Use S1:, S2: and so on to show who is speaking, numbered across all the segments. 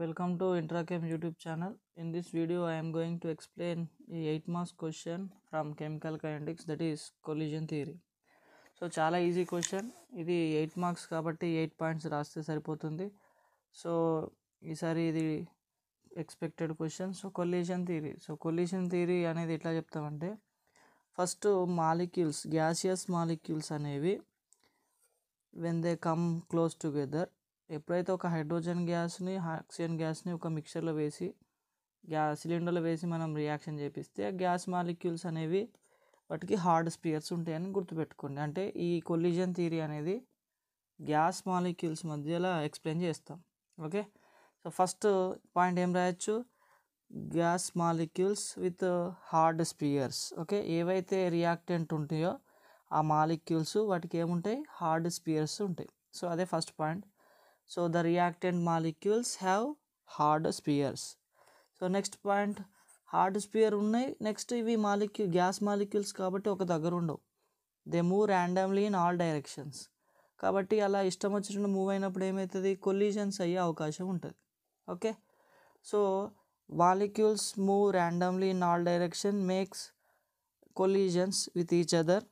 S1: Welcome to IntraChem YouTube channel in this video I'm going to explain ఈ eight 8 marks from chemical chemical that that is theory so చాలా easy question ఇది eight marks కాబట్టి eight points రాస్తే సరిపోతుంది so ఈసారి ఇది expected question so collision theory so collision theory అనేది ఎట్లా చెప్తామంటే ఫస్ట్ మాలిక్యూల్స్ గ్యాసియస్ మాలిక్యూల్స్ అనేవి when they come close together ఎప్పుడైతే ఒక హైడ్రోజన్ గ్యాస్ని ఆక్సిజన్ గ్యాస్ని ఒక మిక్చర్లో వేసి గ్యాస్ సిలిండర్లో వేసి మనం రియాక్షన్ చేపిస్తే గ్యాస్ మాలిక్యూల్స్ అనేవి వాటికి హార్డ్ స్పియర్స్ ఉంటాయని గుర్తుపెట్టుకోండి అంటే ఈ కొలిజన్ థియరీ అనేది గ్యాస్ మాలిక్యూల్స్ మధ్యలో ఎక్స్ప్లెయిన్ చేస్తాం ఓకే సో ఫస్ట్ పాయింట్ ఏం రాయొచ్చు gas molecules with hard spheres okay ఏవైతే రియాక్టెంట్ ఉంటాయో ఆ మాలిక్యూల్స్ వాటికి ఏముంటాయి హార్డ్ స్పియర్స్ ఉంటాయి సో అదే first point so the reactant molecules have hard spheres so next point hard sphere ఉన్నాయి నెక్స్ట్ ఇవి మాలిక్యూ గ్యాస్ మాలిక్యూల్స్ కాబట్టి ఒక దగ్గర ఉండవు they move randomly in all directions కాబట్టి అలా ఇష్టం వచ్చినట్టు మూవ్ అయినప్పుడు ఏమవుతుంది కొలీజన్స్ అయ్యే అవకాశం ఉంటుంది okay so molecules move randomly in all direction makes collisions with each other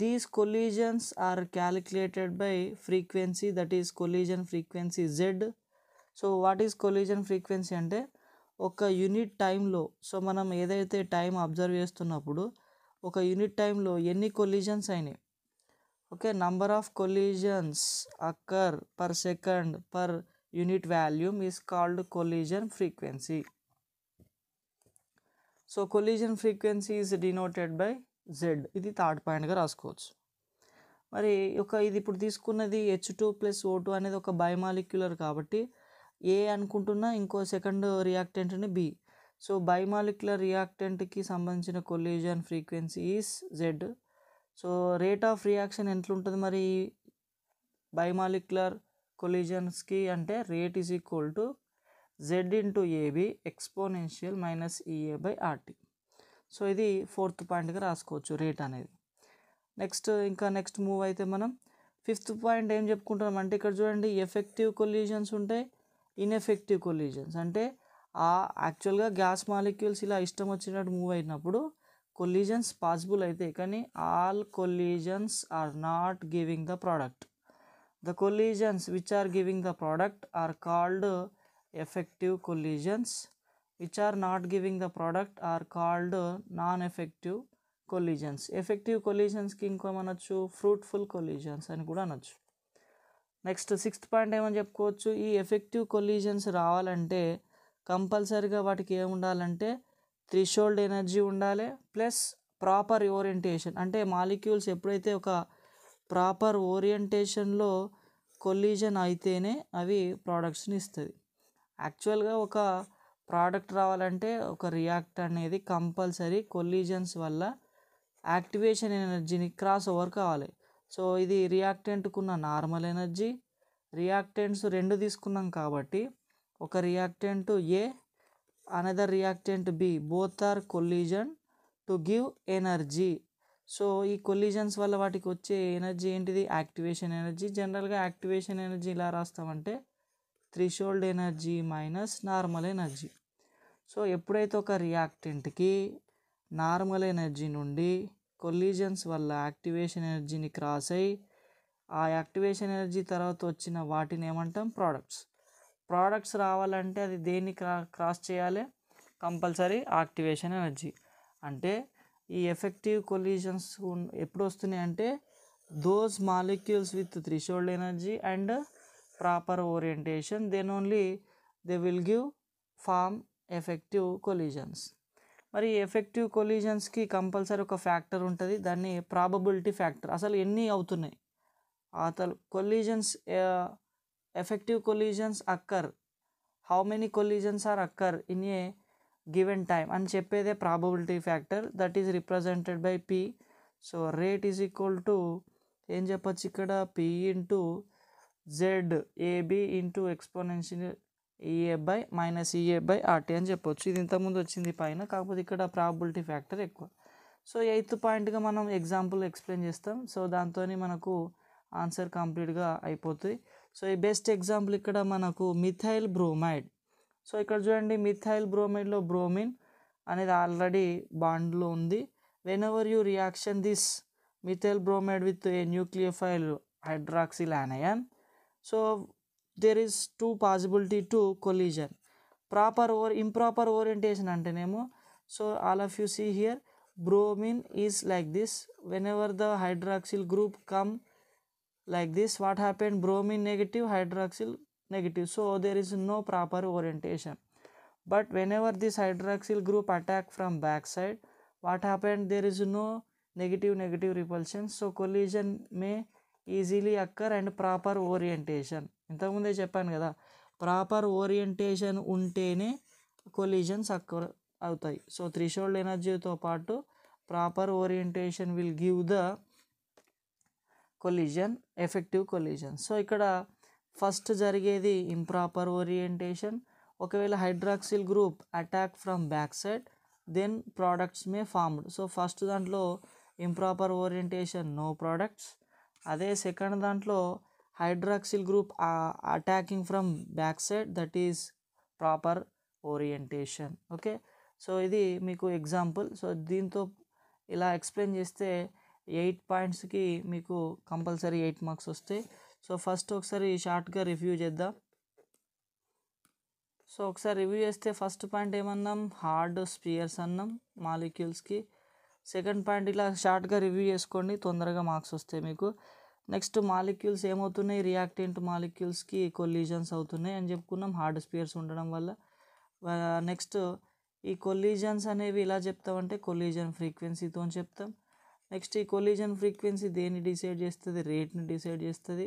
S1: These collisions are calculated by frequency that is collision frequency Z so what is collision frequency అంటే ఒక unit టైంలో so మనం ఏదైతే time observe చేస్తున్నప్పుడు ఒక unit టైంలో ఎన్ని collisions అయినాయి okay number of collisions occur per second per unit volume is called collision frequency so collision frequency is denoted by Z ఇది థర్డ్ పాయింట్గా రాసుకోవచ్చు మరి ఒక ఇది ఇప్పుడు తీసుకున్నది H two plus O two అనేది ఒక బయోమాలిక్యులర్ కాబట్టి ఏ అనుకుంటున్నా ఇంకో సెకండ్ రియాక్టెంట్ని బి సో బయోమాలిక్యులర్ రియాక్టెంట్కి సంబంధించిన collision frequency is Z so rate of reaction ఎట్లుంటుంది మరి బైమాలిక్యులర్ కొల్యూజన్స్కి అంటే rate is equal to Z into A B exponential minus EA by R T so ఇది ఫోర్త్ పాయింట్గా రాసుకోవచ్చు రేట్ అనేది నెక్స్ట్ ఇంకా నెక్స్ట్ మూవ్ అయితే మనం ఫిఫ్త్ పాయింట్ ఏం చెప్పుకుంటున్నాం అంటే ఇక్కడ చూడండి ఎఫెక్టివ్ కొల్యూజన్స్ ఉంటాయి ఇన్ఎఫెక్టివ్ కొల్యూజన్స్ అంటే ఆ యాక్చువల్గా గ్యాస్ మాలిక్యూల్స్ ఇలా ఇష్టం వచ్చినట్టు మూవ్ అయినప్పుడు కొల్యూజన్స్ పాసిబుల్ అయితే కానీ all collisions are not giving the product the collisions which are giving the product are called effective collisions which are not giving the product are called non effective collisions effective కొలిజన్స్కి ఇంకోమనొచ్చు fruitful collisions అని కూడా అనొచ్చు next sixth point ఏమని చెప్పుకోవచ్చు ఈ effective collisions రావాలంటే కంపల్సరీగా వాటికి ఏముండాలంటే త్రిషోల్డ్ ఎనర్జీ ఉండాలి ప్లస్ ప్రాపర్ ఓరియంటేషన్ అంటే మాలిక్యూల్స్ ఎప్పుడైతే ఒక ప్రాపర్ ఓరియంటేషన్లో కొలిజన్ అయితేనే అవి ప్రోడక్ట్స్ని ఇస్తుంది యాక్చువల్గా ఒక ప్రోడక్ట్ రావాలంటే ఒక రియాక్ట్ అనేది కంపల్సరీ కొల్లిజన్స్ వల్ల యాక్టివేషన్ ఎనర్జీని క్రాస్ ఓవర్ కావాలి సో ఇది రియాక్టెంట్కున్న నార్మల్ ఎనర్జీ రియాక్టెంట్స్ రెండు తీసుకున్నాం కాబట్టి ఒక reactant A another reactant B both are collision to give energy so ఈ కొల్లిజన్స్ వల్ల వాటికి వచ్చే ఎనర్జీ ఏంటిది యాక్టివేషన్ ఎనర్జీ జనరల్గా యాక్టివేషన్ ఎనర్జీ ఇలా రాస్తామంటే threshold energy minus normal energy so ఎప్పుడైతే ఒక రియాక్టెంట్కి నార్మల్ ఎనర్జీ నుండి కొలీజన్స్ వల్ల యాక్టివేషన్ ఎనర్జీని క్రాస్ అయ్యి ఆ యాక్టివేషన్ ఎనర్జీ తర్వాత వచ్చిన వాటిని ఏమంటాం ప్రోడక్ట్స్ ప్రోడక్ట్స్ రావాలంటే అది దేన్ని క్రా క్రాస్ చేయాలి కంపల్సరీ యాక్టివేషన్ ఎనర్జీ అంటే ఈ ఎఫెక్టివ్ కొలీజన్స్ ఎప్పుడు వస్తున్నాయి అంటే those molecules with threshold energy and proper orientation then only they will give form effective collisions మరి ఎఫెక్టివ్ కొలిజన్స్కి కంపల్సరీ ఒక ఫ్యాక్టర్ ఉంటుంది దాన్ని ప్రాబబిలిటీ ఫ్యాక్టర్ అసలు ఎన్ని అవుతున్నాయి అతలు collisions effective collisions occur how many collisions are occur in a given time అని చెప్పేదే probability factor that is represented by P so rate is equal to ఏం చెప్పచ్చు ఇక్కడ P into Z AB into exponential EA by minus EA by RT అని చెప్పొచ్చు ఇది ఇంతకుముందు వచ్చింది పైన కాకపోతే ఇక్కడ ప్రాబిలిటీ ఫ్యాక్టర్ ఎక్కువ సో ఎయిత్ పాయింట్గా మనం ఎగ్జాంపుల్ ఎక్స్ప్లెయిన్ చేస్తాం సో దాంతో మనకు ఆన్సర్ కంప్లీట్గా అయిపోతుంది సో ఈ బెస్ట్ ఎగ్జాంపుల్ ఇక్కడ మనకు మిథైల్ బ్రోమైడ్ సో ఇక్కడ చూడండి మిథైల్ బ్రోమైడ్లో బ్రోమిన్ అనేది ఆల్రెడీ బాండ్లో ఉంది whenever you reaction this methyl bromide with a nucleophile hydroxyl anion So there is two possibility to collision. Proper or improper orientation antenemo. So all of you see here bromine is like this. Whenever the hydroxyl group come like this what happened bromine negative hydroxyl negative. So there is no proper orientation. But whenever this hydroxyl group attack from backside what happened there is no negative negative repulsion. So collision may easily occur and proper orientation ఇంతకుముందే చెప్పాను కదా proper orientation ఉంటేనే collisions occur అవుతాయి so threshold ఎనర్జీతో పాటు proper orientation will give the collision effective collision so ఇక్కడ first జరిగేది improper orientation ఒకవేళ hydroxyl group attack from back side then products may formed so first దాంట్లో ఇంప్రాపర్ ఓరియంటేషన్ నో ప్రోడక్ట్స్ అదే second దాంట్లో hydroxyl group attacking from back side that is proper orientation okay so ఇది మీకు example so దీంతో ఇలా explain చేస్తే eight పాయింట్స్కి మీకు కంపల్సరీ ఎయిట్ మార్క్స్ వస్తాయి సో ఫస్ట్ ఒకసారి షార్ట్గా రివ్యూ చేద్దాం సో ఒకసారి రివ్యూ చేస్తే ఫస్ట్ పాయింట్ ఏమన్నాం హార్డ్ స్పియర్స్ అన్నాం మాలిక్యూల్స్కి సెకండ్ పాయింట్ ఇలా షార్ట్గా రివ్యూ చేసుకోండి తొందరగా మార్క్స్ వస్తాయి మీకు నెక్స్ట్ మాలిక్యూల్స్ ఏమవుతున్నాయి రియాక్టెంట్ మాలిక్యూల్స్కి కొలీజన్స్ అవుతున్నాయి అని చెప్పుకున్నాం హార్డ్ స్పియర్స్ ఉండడం వల్ల నెక్స్ట్ ఈ కొలీజన్స్ అనేవి ఇలా చెప్తామంటే కొలీజన్ ఫ్రీక్వెన్సీతో చెప్తాం నెక్స్ట్ ఈ కొలీజన్ ఫ్రీక్వెన్సీ దేన్ని డిసైడ్ చేస్తుంది రేట్ని డిసైడ్ చేస్తుంది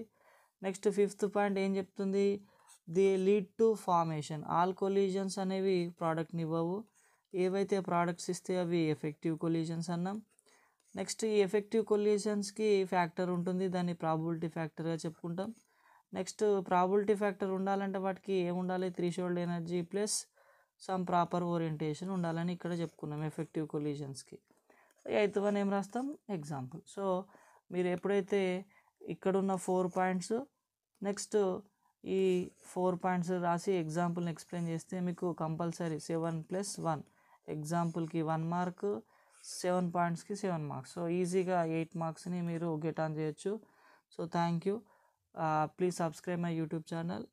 S1: నెక్స్ట్ ఫిఫ్త్ పాయింట్ ఏం చెప్తుంది the lead to formation all collisions అనేవి ప్రోడక్ట్ని ఇవ్వవు ఏవైతే ప్రోడక్ట్స్ ఇస్తే అవి ఎఫెక్టివ్ కొల్యూషన్స్ అన్నాం నెక్స్ట్ ఈ ఎఫెక్టివ్ కొల్యూషన్స్కి ఫ్యాక్టర్ ఉంటుంది దాన్ని ప్రాబిలిటీ ఫ్యాక్టర్గా చెప్పుకుంటాం నెక్స్ట్ ప్రాబిలిటీ ఫ్యాక్టర్ ఉండాలంటే వాటికి ఏముండాలి threshold energy plus some proper orientation ఉండాలని ఇక్కడ చెప్పుకున్నాం ఎఫెక్టివ్ కొల్యూషన్స్కి ఎయిత్ వన్ ఏం రాస్తాం ఎగ్జాంపుల్ సో మీరు ఎప్పుడైతే ఇక్కడున్న ఫోర్ పాయింట్స్ నెక్స్ట్ ఈ ఫోర్ పాయింట్స్ రాసి ఎగ్జాంపుల్ని ఎక్స్ప్లెయిన్ చేస్తే మీకు కంపల్సరీ సెవెన్ ప్లస్ వన్ ఎగ్జాంపుల్కి వన్ మార్క్ సెవెన్ పాయింట్స్కి సెవెన్ మార్క్స్ సో ఈజీగా ఎయిట్ మార్క్స్ని మీరు గెట్ ఆన్ చేయొచ్చు so thank you please subscribe my YouTube channel